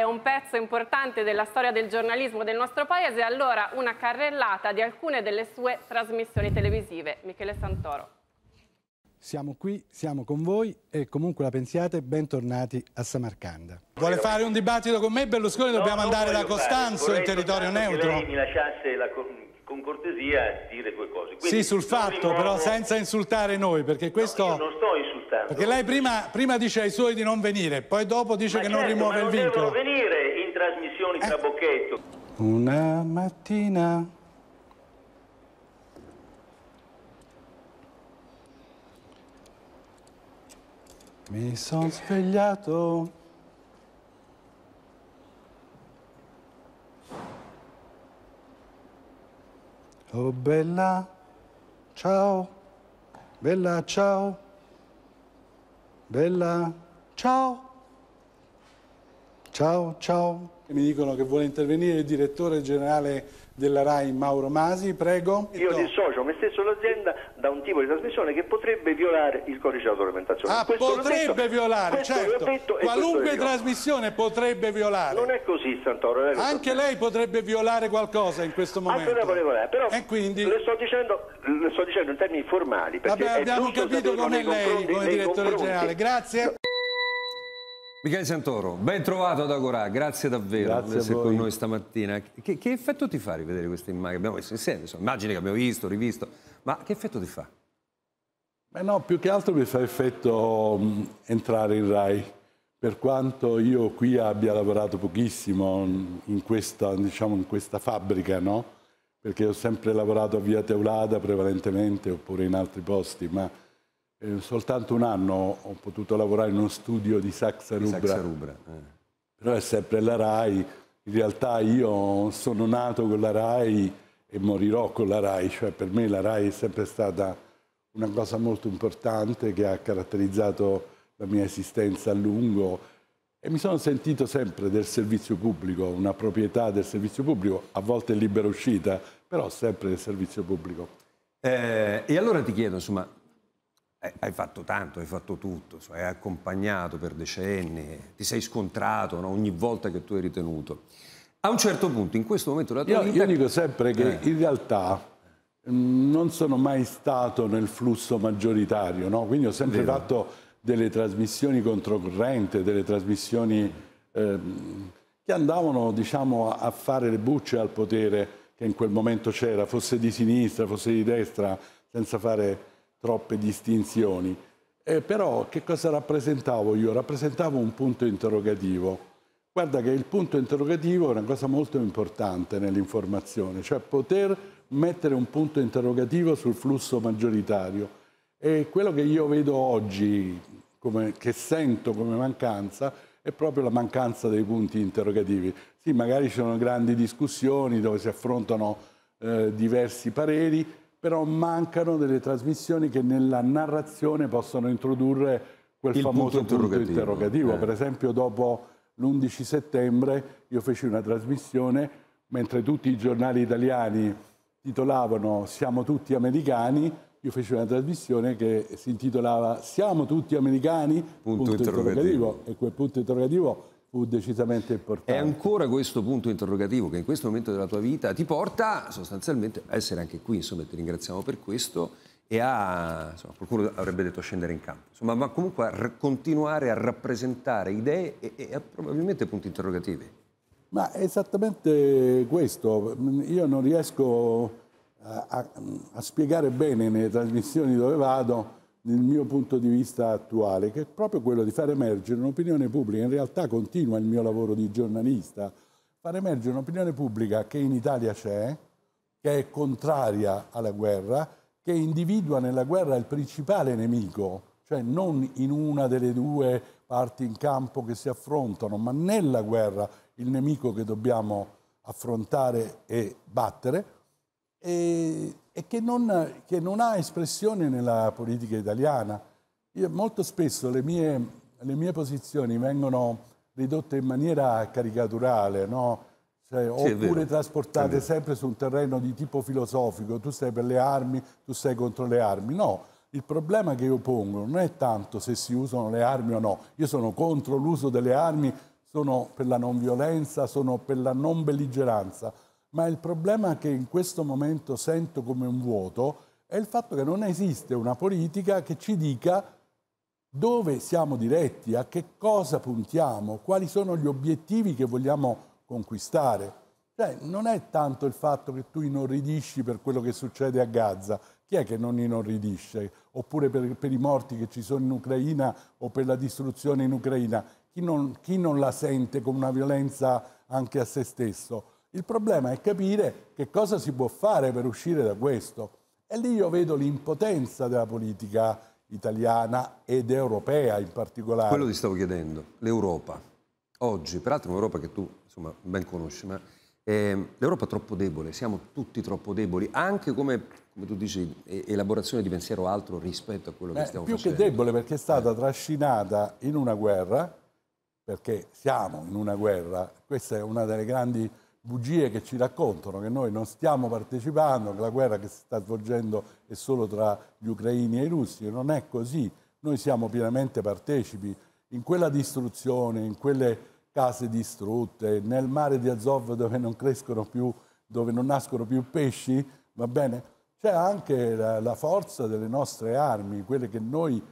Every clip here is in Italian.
è un pezzo importante della storia del giornalismo del nostro paese, allora una carrellata di alcune delle sue trasmissioni televisive. Michele Santoro. Siamo qui, siamo con voi e comunque la pensiate, bentornati a Samarcanda. Vuole fare un dibattito con me Berlusconi? Dobbiamo no, andare da Costanzo fare. in territorio neutro. Che mi lasciasse la, con cortesia dire due cose. Quindi, sì, sul fatto, rimuovo... però senza insultare noi, perché questo... No, io non sto insultando perché lei prima, prima, dice ai suoi di non venire, poi dopo dice ma che certo, non rimuove non il vincolo. Ma non devono venire in trasmissioni eh. bocchetto. Una mattina... Mi sono svegliato... Oh bella, ciao, bella ciao. Bella, ciao! Ciao, ciao. Mi dicono che vuole intervenire il direttore generale della RAI Mauro Masi, prego. Io dissocio me stesso l'azienda da un tipo di trasmissione che potrebbe violare il codice dell'autoalimentazione. Ah, questo potrebbe detto, violare, certo. Detto, Qualunque trasmissione potrebbe violare. Non è così, Santoro. Eh, lei Anche lei potrebbe violare qualcosa in questo momento. Anche lei però quindi... le, sto dicendo, le, sto dicendo, in termini formali. Vabbè, abbiamo capito come lei, come direttore generale. Grazie. No. Michele Santoro, ben trovato ad Agorà, grazie davvero grazie per essere con noi stamattina. Che, che, effetto ti fa rivedere queste immagini? Abbiamo visto insieme, insomma, immagini che abbiamo visto, rivisto, ma che effetto ti fa? Beh no, più che altro mi fa effetto mh, mm, entrare in Rai, per quanto io qui abbia lavorato pochissimo mm, in questa, diciamo, in questa fabbrica, no? perché ho sempre lavorato a Via Teulada prevalentemente oppure in altri posti, ma eh, soltanto un anno ho potuto lavorare in uno studio di Saxa Rubra. Di Saxa Rubra eh. Però è sempre la RAI. In realtà io sono nato con la RAI e morirò con la RAI. Cioè per me la RAI è sempre stata una cosa molto importante che ha caratterizzato la mia esistenza a lungo e mi sono sentito sempre del servizio pubblico, una proprietà del servizio pubblico, a volte libera uscita, però sempre del servizio pubblico. Eh, e allora ti chiedo, insomma, eh, hai fatto tanto, hai fatto tutto, hai accompagnato per decenni, ti sei scontrato no? ogni volta che tu hai ritenuto. A un certo punto, in questo momento della tua io, vita... Io dico sempre che eh. in realtà mm, non sono mai stato nel flusso maggioritario, no? quindi ho sempre Vero. fatto delle trasmissioni controcorrente, delle trasmissioni eh, che andavano diciamo, a fare le bucce al potere che in quel momento c'era, fosse di sinistra, fosse di destra, senza fare troppe distinzioni. Eh, però che cosa rappresentavo io? Rappresentavo un punto interrogativo. Guarda che il punto interrogativo è una cosa molto importante nell'informazione, cioè poter mettere un punto interrogativo sul flusso maggioritario. E quello che io vedo oggi, come, che sento come mancanza, è proprio la mancanza dei punti interrogativi. Sì, magari ci sono grandi discussioni dove si affrontano eh, diversi pareri, però mancano delle trasmissioni che nella narrazione possono introdurre quel Il famoso punto interrogativo. Punto interrogativo. Eh. Per esempio dopo l'11 settembre io feci una trasmissione mentre tutti i giornali italiani titolavano Siamo tutti americani, io feci una trasmissione che si intitolava Siamo tutti americani? Punto, punto interrogativo. interrogativo. E quel punto interrogativo fu decisamente importante. È ancora questo punto interrogativo che in questo momento della tua vita ti porta sostanzialmente a essere anche qui, insomma ti ringraziamo per questo e a, insomma, qualcuno avrebbe detto scendere in campo, insomma, ma comunque a continuare a rappresentare idee e, e a, probabilmente punti interrogativi. Ma è esattamente questo, io non riesco a, eh, a, a spiegare bene nelle trasmissioni dove vado nel mio punto di vista attuale, che è proprio quello di far emergere un'opinione pubblica, in realtà continua il mio lavoro di giornalista, far emergere un'opinione pubblica che in Italia c'è, che è contraria alla guerra, che individua nella guerra il principale nemico, cioè non in una delle due parti in campo che si affrontano, ma nella guerra il nemico che dobbiamo affrontare e battere. E e che non, che non ha espressione nella politica italiana. Io, molto spesso le mie, le mie, posizioni vengono ridotte in maniera caricaturale, no? cioè, oppure trasportate sempre su un terreno di tipo filosofico, tu sei per le armi, tu sei contro le armi. No, il problema che io pongo non è tanto se si usano le armi o no, io sono contro l'uso delle armi, sono per la non violenza, sono per la non belligeranza, ma il problema che in questo momento sento come un vuoto è il fatto che non esiste una politica che ci dica dove siamo diretti, a che cosa puntiamo, quali sono gli obiettivi che vogliamo conquistare. Cioè, non è tanto il fatto che tu inorridisci per quello che succede a Gaza, chi è che non inorridisce? Oppure per, per i morti che ci sono in Ucraina o per la distruzione in Ucraina, chi non, chi non la sente come una violenza anche a se stesso? Il problema è capire che cosa si può fare per uscire da questo. E lì io vedo l'impotenza della politica italiana ed europea in particolare. Quello ti stavo chiedendo, l'Europa. Oggi, peraltro un'Europa che tu insomma, ben conosci, ma eh, l'Europa è troppo debole, siamo tutti troppo deboli, anche come, come tu dici, elaborazione di pensiero altro rispetto a quello che eh, stiamo più facendo. Più che debole perché è stata eh. trascinata in una guerra, perché siamo in una guerra, questa è una delle grandi bugie che ci raccontano che noi non stiamo partecipando, che la guerra che si sta svolgendo è solo tra gli ucraini e i russi, non è così, noi siamo pienamente partecipi in quella distruzione, in quelle case distrutte, nel mare di Azov dove non crescono più, dove non nascono più pesci, va bene? C'è anche la, la forza delle nostre armi, quelle che noi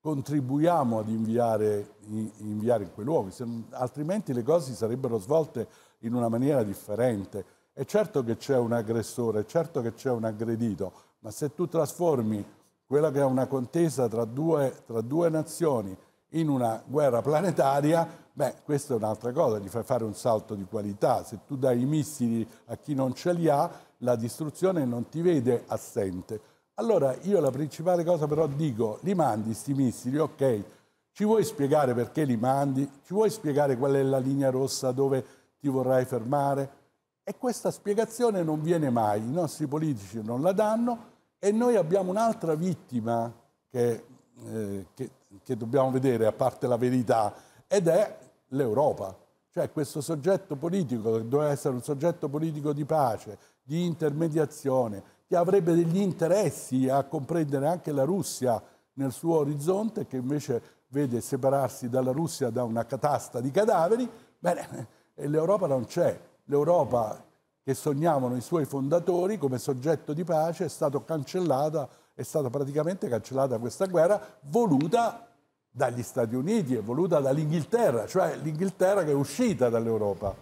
contribuiamo ad inviare inviare in quei luoghi, altrimenti le cose sarebbero svolte in una maniera differente. È certo che c'è un aggressore, è certo che c'è un aggredito, ma se tu trasformi quella che è una contesa tra due, tra due nazioni in una guerra planetaria, beh, questa è un'altra cosa, gli fai fare un salto di qualità. Se tu dai i missili a chi non ce li ha, la distruzione non ti vede assente. Allora io la principale cosa però dico, li mandi questi missili, ok, ci vuoi spiegare perché li mandi? Ci vuoi spiegare qual è la linea rossa dove ti vorrai fermare. E questa spiegazione non viene mai, i nostri politici non la danno e noi abbiamo un'altra vittima che, eh, che, che dobbiamo vedere, a parte la verità, ed è l'Europa. Cioè questo soggetto politico, che doveva essere un soggetto politico di pace, di intermediazione, che avrebbe degli interessi a comprendere anche la Russia nel suo orizzonte, che invece vede separarsi dalla Russia da una catasta di cadaveri, bene, e l'Europa non c'è. L'Europa che sognavano i suoi fondatori come soggetto di pace è stata cancellata, è stata praticamente cancellata questa guerra voluta dagli Stati Uniti, è voluta dall'Inghilterra, cioè l'Inghilterra che è uscita dall'Europa.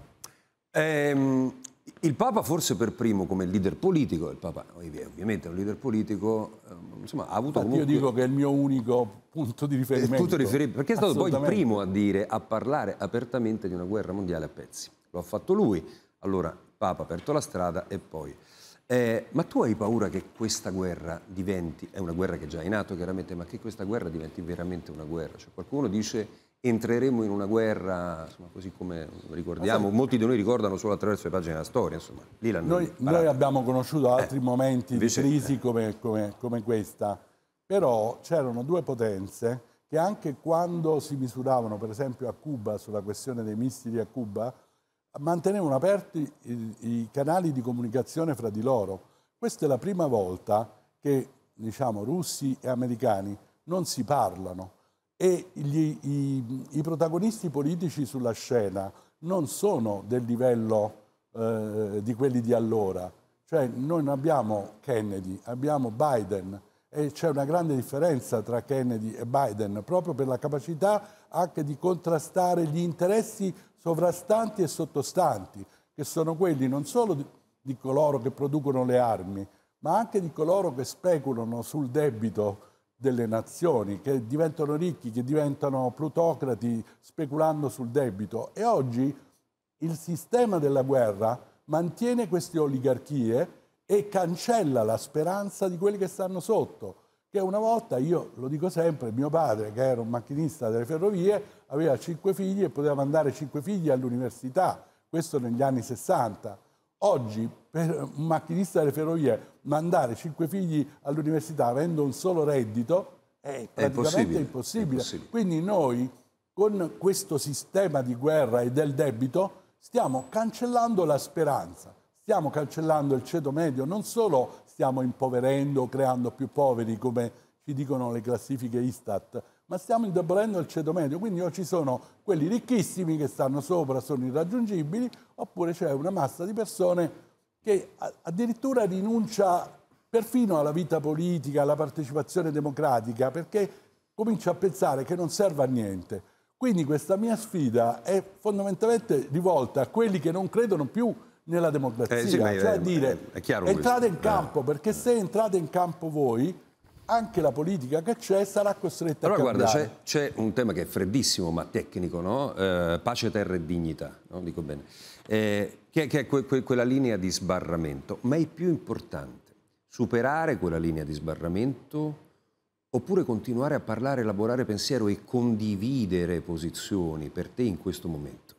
Ehm, il Papa forse per primo come leader politico, il Papa ovviamente è un leader politico, ehm, insomma ha avuto comunque... Io dico che è il mio unico punto di eh, riferimento. riferimento perché è stato poi il primo a dire, a parlare apertamente di una guerra mondiale a pezzi. Lo ha fatto lui, allora Papa ha aperto la strada e poi... Eh, ma tu hai paura che questa guerra diventi, è una guerra che già è in atto chiaramente, ma che questa guerra diventi veramente una guerra? Cioè, qualcuno dice entreremo in una guerra, insomma, così come ricordiamo, molti di noi ricordano solo attraverso le pagine della storia, insomma, lì noi, noi abbiamo conosciuto altri eh, momenti invece, di crisi eh. come, come, come, questa, però c'erano due potenze che anche quando si misuravano, per esempio a Cuba, sulla questione dei missili a Cuba, mantenevano aperti i, i canali di comunicazione fra di loro. Questa è la prima volta che, diciamo, russi e americani non si parlano e gli, i, i, protagonisti politici sulla scena non sono del livello eh, di quelli di allora. Cioè noi non abbiamo Kennedy, abbiamo Biden e c'è una grande differenza tra Kennedy e Biden proprio per la capacità anche di contrastare gli interessi sovrastanti e sottostanti, che sono quelli non solo di, di coloro che producono le armi, ma anche di coloro che speculano sul debito delle nazioni che diventano ricchi, che diventano plutocrati speculando sul debito. E oggi il sistema della guerra mantiene queste oligarchie e cancella la speranza di quelli che stanno sotto. Che una volta, io lo dico sempre, mio padre, che era un macchinista delle ferrovie, aveva cinque figli e poteva mandare cinque figli all'università, questo negli anni 60 Oggi per un macchinista delle ferrovie mandare cinque figli all'università avendo un solo reddito è praticamente è impossibile. Impossibile. impossibile. Quindi noi con questo sistema di guerra e del debito stiamo cancellando la speranza, stiamo cancellando il ceto medio, non solo stiamo impoverendo, creando più poveri come ci dicono le classifiche Istat, ma stiamo indebolendo il ceto medio, quindi o ci sono quelli ricchissimi che stanno sopra, sono irraggiungibili, oppure c'è una massa di persone che addirittura rinuncia perfino alla vita politica, alla partecipazione democratica, perché comincia a pensare che non serve a niente. Quindi questa mia sfida è fondamentalmente rivolta a quelli che non credono più nella democrazia, eh sì, cioè è, dire è entrate questo. in campo, eh. perché se entrate in campo voi anche la politica che c'è sarà costretta allora, a cambiare. Allora guarda, c'è un tema che è freddissimo ma tecnico, no? eh, pace, terra e dignità, no? dico bene, eh, che, che, è que, que, quella linea di sbarramento, ma è più importante superare quella linea di sbarramento oppure continuare a parlare, elaborare pensiero e condividere posizioni per te in questo momento?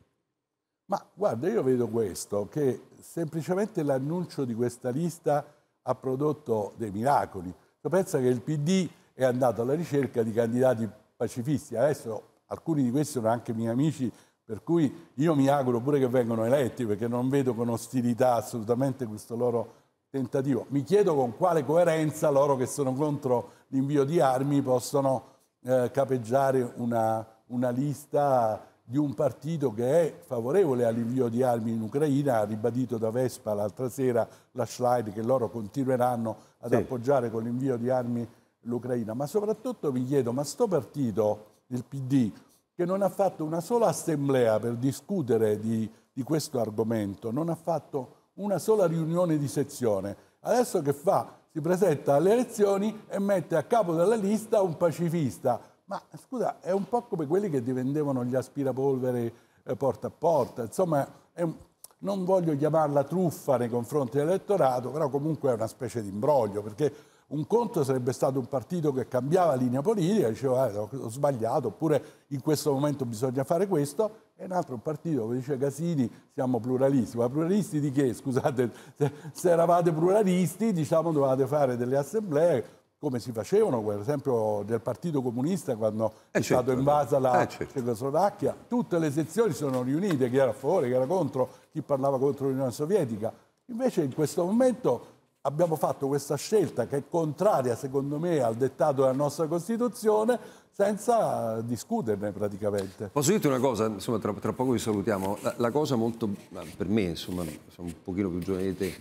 Ma guarda, io vedo questo, che semplicemente l'annuncio di questa lista ha prodotto dei miracoli tu pensa che il PD è andato alla ricerca di candidati pacifisti, adesso alcuni di questi sono anche miei amici, per cui io mi auguro pure che vengano eletti perché non vedo con ostilità assolutamente questo loro tentativo. Mi chiedo con quale coerenza loro che sono contro l'invio di armi possono eh, capeggiare una, una lista di un partito che è favorevole all'invio di armi in Ucraina, ha ribadito da Vespa l'altra sera la slide che loro continueranno ad sì. appoggiare con l'invio di armi l'Ucraina. Ma soprattutto vi chiedo, ma sto partito, il PD, che non ha fatto una sola assemblea per discutere di, di questo argomento, non ha fatto una sola riunione di sezione, adesso che fa? Si presenta alle elezioni e mette a capo della lista un pacifista ma scusa, è un po' come quelli che divendevano gli aspirapolvere eh, porta a porta. Insomma, un, non voglio chiamarla truffa nei confronti dell'elettorato, però comunque è una specie di imbroglio, perché un conto sarebbe stato un partito che cambiava linea politica, diceva eh, ho sbagliato, oppure in questo momento bisogna fare questo, e un altro partito come dice Casini siamo pluralisti. Ma pluralisti di che? Scusate, se, se eravate pluralisti diciamo dovevate fare delle assemblee, come si facevano, per esempio del Partito Comunista quando eh è certo, stata invasa la eh certo. Cecoslovacchia, tutte le sezioni sono riunite, chi era a favore, chi era contro, chi parlava contro l'Unione Sovietica. Invece in questo momento abbiamo fatto questa scelta che è contraria, secondo me, al dettato della nostra Costituzione, senza discuterne praticamente. Posso dirti una cosa, insomma, tra, tra poco vi salutiamo, la, la cosa molto, per me, insomma, sono un pochino più giovane di te,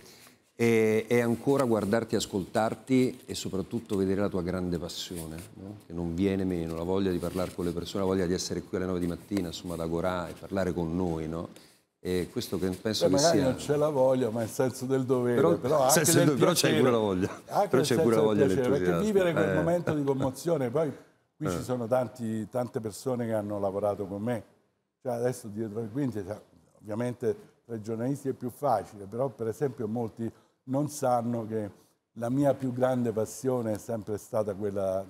e, e, ancora guardarti, ascoltarti e soprattutto vedere la tua grande passione, no? che non viene meno, la voglia di parlare con le persone, la voglia di essere qui alle 9 di mattina, insomma, ad Agorà e parlare con noi, no? E questo che penso Beh, che sia... non c'è la voglia, ma è il senso del dovere. Però, però, anche del dovere, c'è pure la voglia. Però c'è pure la voglia del piacere, Perché vivere quel eh. momento di commozione, poi qui eh. ci sono tanti, tante persone che hanno lavorato con me. Cioè, adesso dietro le quinte, cioè, ovviamente tra i giornalisti è più facile, però per esempio molti non sanno che la mia più grande passione è sempre stata quella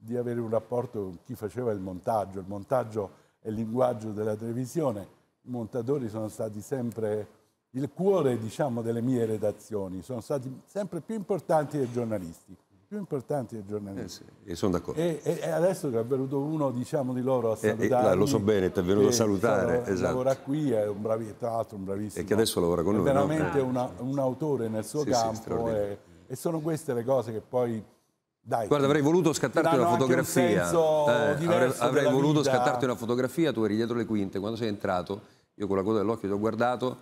di avere un rapporto con chi faceva il montaggio. Il montaggio è il linguaggio della televisione. I montatori sono stati sempre il cuore diciamo, delle mie redazioni, sono stati sempre più importanti dei giornalisti più importanti del giornalismo. Eh sì, sono d'accordo. E, e, adesso che è venuto uno diciamo, di loro a salutare. Eh, eh, lo so bene, ti è venuto a salutare. Sta, esatto. Lavora qui, è un bravi, tra l'altro un bravissimo. E che adesso lavora con noi. È veramente no? Eh, una, un autore nel suo sì, campo. Sì, e, e sono queste le cose che poi dai, Guarda, avrei voluto scattarti una fotografia. Eh, avrei, avrei voluto vita. scattarti una fotografia, tu eri dietro le quinte. Quando sei entrato, io con la coda dell'occhio ti ho guardato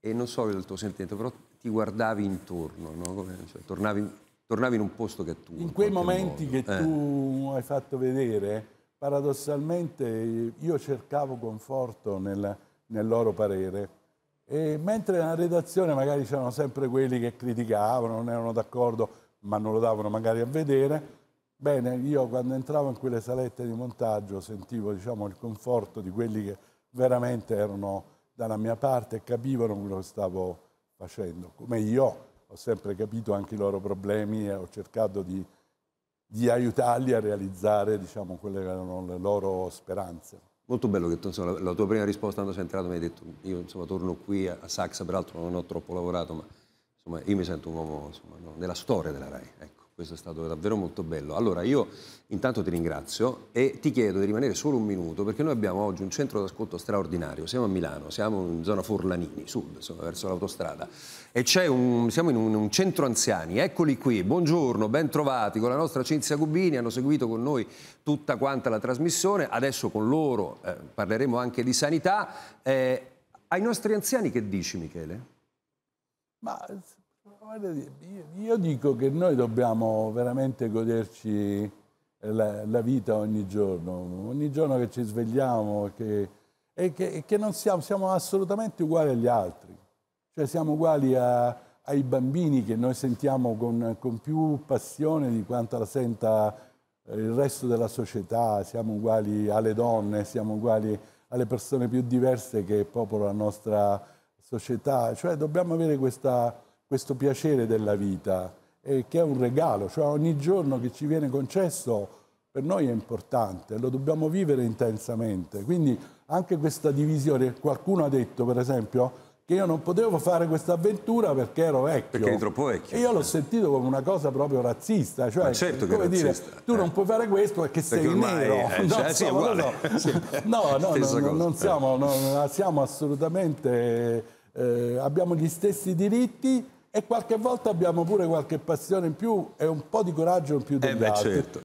e non so il tuo sentimento, però ti guardavi intorno, no? Come, cioè, tornavi tornavi in un posto che tu... In quei momenti modo. che eh. tu hai fatto vedere, paradossalmente io cercavo conforto nel, nel loro parere. E mentre nella redazione magari c'erano sempre quelli che criticavano, non erano d'accordo, ma non lo davano magari a vedere, bene, io quando entravo in quelle salette di montaggio sentivo diciamo, il conforto di quelli che veramente erano dalla mia parte e capivano quello che stavo facendo, come io ho sempre capito anche i loro problemi e ho cercato di, di aiutarli a realizzare diciamo, quelle che erano le loro speranze. Molto bello che tu, insomma, la tua prima risposta quando sei entrato mi hai detto io insomma, torno qui a, a Saxa, peraltro non ho troppo lavorato, ma insomma, io mi sento un uomo insomma, no, della storia della RAI. Ecco. Questo è stato davvero molto bello. Allora io intanto ti ringrazio e ti chiedo di rimanere solo un minuto perché noi abbiamo oggi un centro d'ascolto straordinario, siamo a Milano, siamo in zona Forlanini, sud, insomma, verso l'autostrada e un, siamo in un, un, centro anziani, eccoli qui, buongiorno, ben trovati con la nostra Cinzia Gubini, hanno seguito con noi tutta quanta la trasmissione, adesso con loro eh, parleremo anche di sanità. Eh, ai nostri anziani che dici Michele? Ma io dico che noi dobbiamo veramente goderci la, la vita ogni giorno, ogni giorno che ci svegliamo che, e, che, e, che, non siamo, siamo assolutamente uguali agli altri, cioè siamo uguali a, ai bambini che noi sentiamo con, con più passione di quanto la senta il resto della società, siamo uguali alle donne, siamo uguali alle persone più diverse che popolano la nostra società, cioè dobbiamo avere questa questo piacere della vita, eh, che è un regalo, cioè ogni giorno che ci viene concesso per noi è importante, lo dobbiamo vivere intensamente. Quindi anche questa divisione, qualcuno ha detto per esempio che io non potevo fare questa avventura perché ero vecchio. Perché eri troppo vecchio. E io l'ho sentito come una cosa proprio razzista, cioè Ma certo come che dire razzista, tu eh. non puoi fare questo perché, perché sei nero. È, eh, cioè, siamo, sì, no, sì. no, no, no, no non siamo, non, siamo assolutamente eh, abbiamo gli stessi diritti e qualche volta abbiamo pure qualche passione in più e un po' di coraggio in più eh degli eh beh, altri. Certo.